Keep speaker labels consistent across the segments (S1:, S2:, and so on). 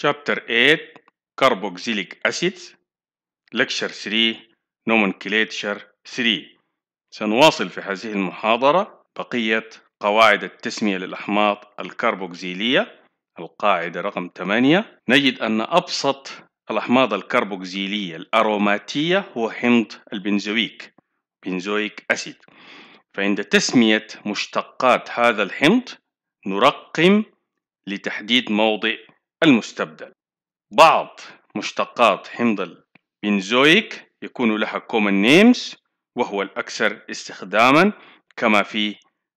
S1: Chapter 8 Carboxylic Acids Lecture 3 Nomenclature 3 سنواصل في هذه المحاضرة بقية قواعد التسمية للأحماض الكربوكسيلية القاعدة رقم 8 نجد أن أبسط الأحماض الكربوكسيلية الأروماتية هو حمض البنزويك بنزويك أسيد فعند تسمية مشتقات هذا الحمض نرقم لتحديد موضع المستبدل بعض مشتقات حمض البنزويك يكون لها common names وهو الأكثر استخداما كما في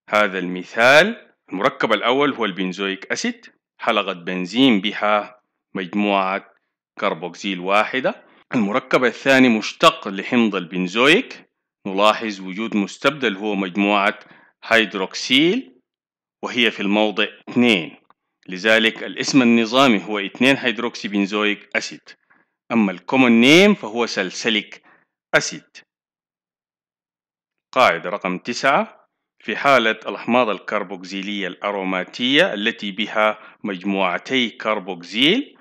S1: هذا المثال المركب الأول هو البنزويك أسيد حلقة بنزين بها مجموعة كربوكسيل واحدة المركب الثاني مشتق لحمض البنزويك نلاحظ وجود مستبدل هو مجموعة هيدروكسيل وهي في الموضع 2 لذلك الاسم النظامي هو 2 هيدروكسي بنزويك أسيد أما الكومون نيم فهو سلسلك أسيد قاعدة رقم 9 في حالة الأحماض الكربوكزيلية الأروماتية التي بها مجموعتي كربوكزيل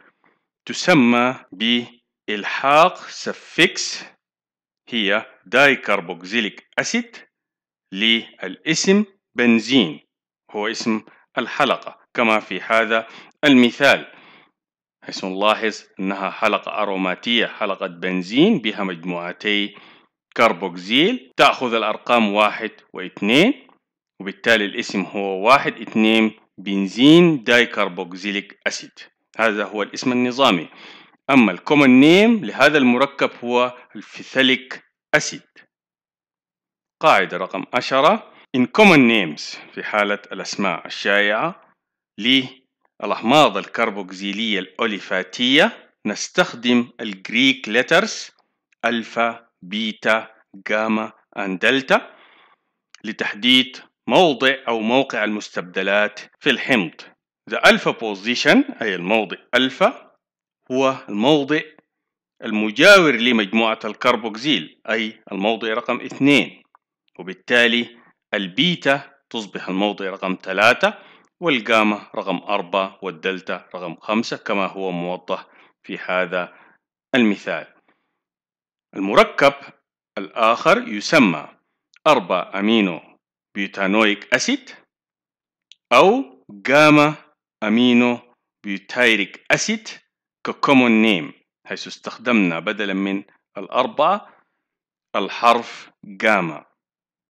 S1: تسمى بإلحاق سفكس هي دايكربوكسيليك أسيد للاسم بنزين هو اسم الحلقة كما في هذا المثال حيث نلاحظ أنها حلقة أروماتية حلقة بنزين بها مجموعتي كربوكزيل تأخذ الأرقام واحد واثنين وبالتالي الاسم هو واحد اثنين بنزين دايكربوكسيليك أسيد هذا هو الاسم النظامي أما الكومن نيم لهذا المركب هو الفيثاليك أسيد قاعدة رقم عشرة in common names في حالة الأسماء الشائعة للأحماض الكربوكسيلية الأوليفاتية نستخدم الجريك لترز ألفا بيتا جاما أن دلتا لتحديد موضع أو موقع المستبدلات في الحمض The alpha position أي الموضع ألفا هو الموضع المجاور لمجموعة الكربوكسيل أي الموضع رقم اثنين وبالتالي البيتا تصبح الموضع رقم ثلاثة والجاما رقم أربعة والدلتا رقم خمسة كما هو موضح في هذا المثال المركب الآخر يسمى أربعة أمينو بيوتانويك أسيد أو جاما أمينو بيوتايريك أسيد ككومون نيم حيث استخدمنا بدلا من الأربعة الحرف جاما